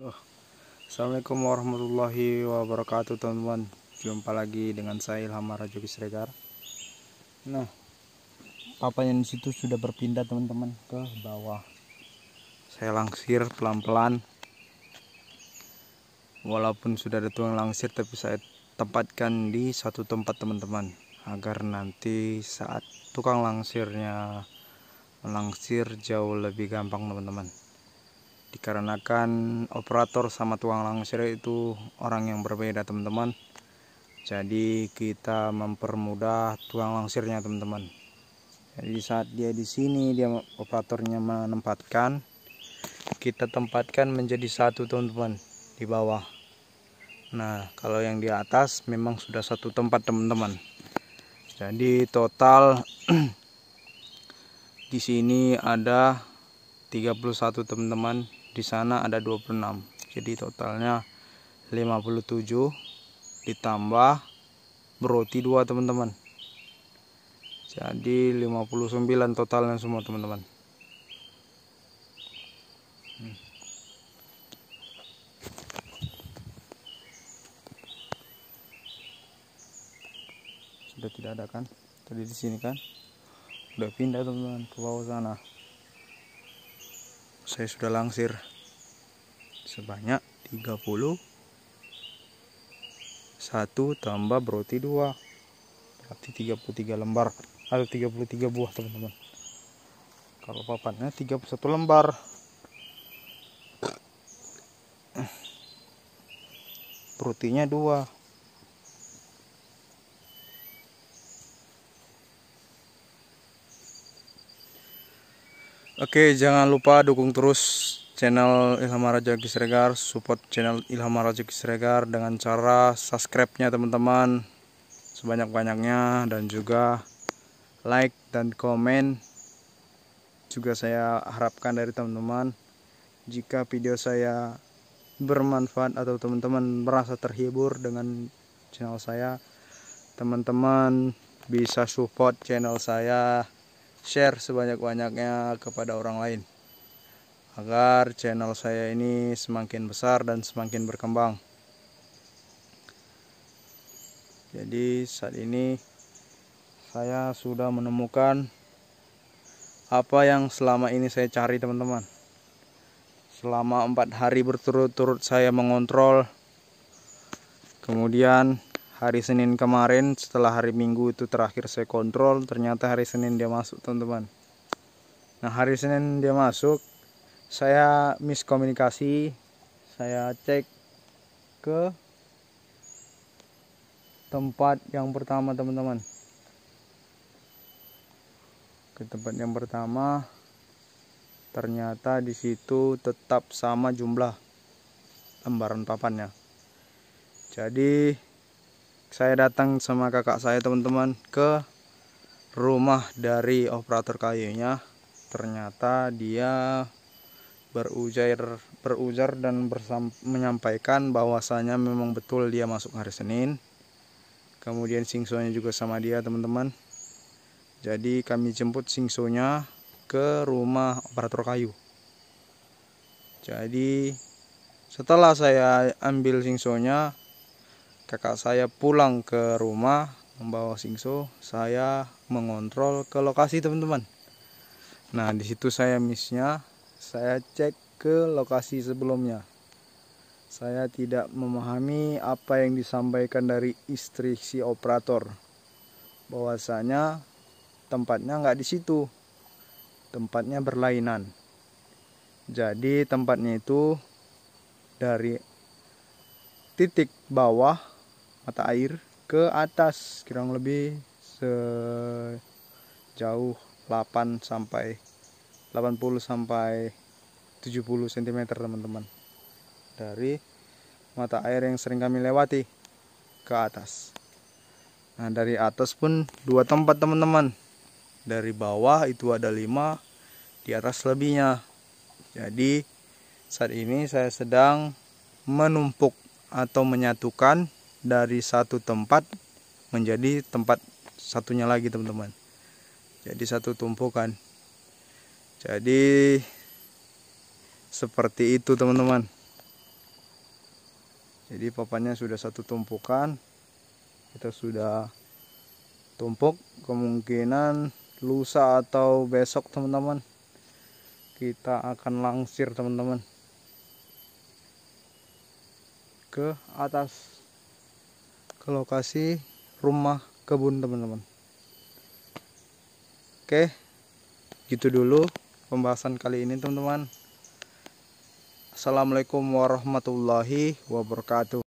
Oh. Assalamualaikum warahmatullahi wabarakatuh teman-teman Jumpa lagi dengan saya Ilham Rajuki Sregar Nah papanya yang situ sudah berpindah teman-teman ke bawah Saya langsir pelan-pelan Walaupun sudah ada tuang langsir tapi saya tempatkan di satu tempat teman-teman Agar nanti saat tukang langsirnya melangsir jauh lebih gampang teman-teman dikarenakan operator sama tuang langsir itu orang yang berbeda teman-teman jadi kita mempermudah tuang langsirnya teman-teman jadi saat dia di sini dia operatornya menempatkan kita tempatkan menjadi satu teman-teman di bawah nah kalau yang di atas memang sudah satu tempat teman-teman jadi total di sini ada 31 teman-teman di sana ada 26 jadi totalnya 57 ditambah broti 2 teman-teman jadi 59 totalnya semua teman-teman hmm. sudah tidak ada kan tadi di sini kan udah pindah teman-teman ke bawah sana saya sudah langsir sebanyak 30 1 tambah berarti 2 berarti 33 lembar atau 33 buah teman-teman kalau papannya 31 lembar perutinya 2 Oke, jangan lupa dukung terus channel Ilham Raja Kisregar, support channel Ilham Raja Kisregar dengan cara subscribe-nya teman-teman sebanyak-banyaknya dan juga like dan komen juga saya harapkan dari teman-teman jika video saya bermanfaat atau teman-teman merasa terhibur dengan channel saya teman-teman bisa support channel saya share sebanyak-banyaknya kepada orang lain agar channel saya ini semakin besar dan semakin berkembang jadi saat ini saya sudah menemukan apa yang selama ini saya cari teman-teman selama empat hari berturut-turut saya mengontrol kemudian hari Senin kemarin setelah hari Minggu itu terakhir saya kontrol ternyata hari Senin dia masuk teman-teman nah hari Senin dia masuk saya miskomunikasi saya cek ke tempat yang pertama teman-teman ke tempat yang pertama ternyata di situ tetap sama jumlah lembaran papannya jadi saya datang sama kakak saya teman-teman ke rumah dari operator kayunya ternyata dia berujar berujar dan bersam, menyampaikan bahwasanya memang betul dia masuk hari Senin kemudian singsonya juga sama dia teman-teman jadi kami jemput singsonya ke rumah operator kayu jadi setelah saya ambil singsonya kakak saya pulang ke rumah membawa singso saya mengontrol ke lokasi teman-teman nah di situ saya missnya saya cek ke lokasi sebelumnya. Saya tidak memahami apa yang disampaikan dari istri si operator. Bahwasanya tempatnya nggak di situ. Tempatnya berlainan. Jadi tempatnya itu dari titik bawah mata air ke atas kurang lebih sejauh 8 sampai 80 sampai 70 cm teman-teman dari mata air yang sering kami lewati ke atas nah dari atas pun dua tempat teman-teman dari bawah itu ada lima di atas lebihnya jadi saat ini saya sedang menumpuk atau menyatukan dari satu tempat menjadi tempat satunya lagi teman-teman jadi satu tumpukan jadi seperti itu teman-teman jadi papannya sudah satu tumpukan kita sudah tumpuk kemungkinan lusa atau besok teman-teman kita akan langsir teman-teman ke atas ke lokasi rumah kebun teman-teman oke gitu dulu pembahasan kali ini teman-teman Assalamualaikum warahmatullahi wabarakatuh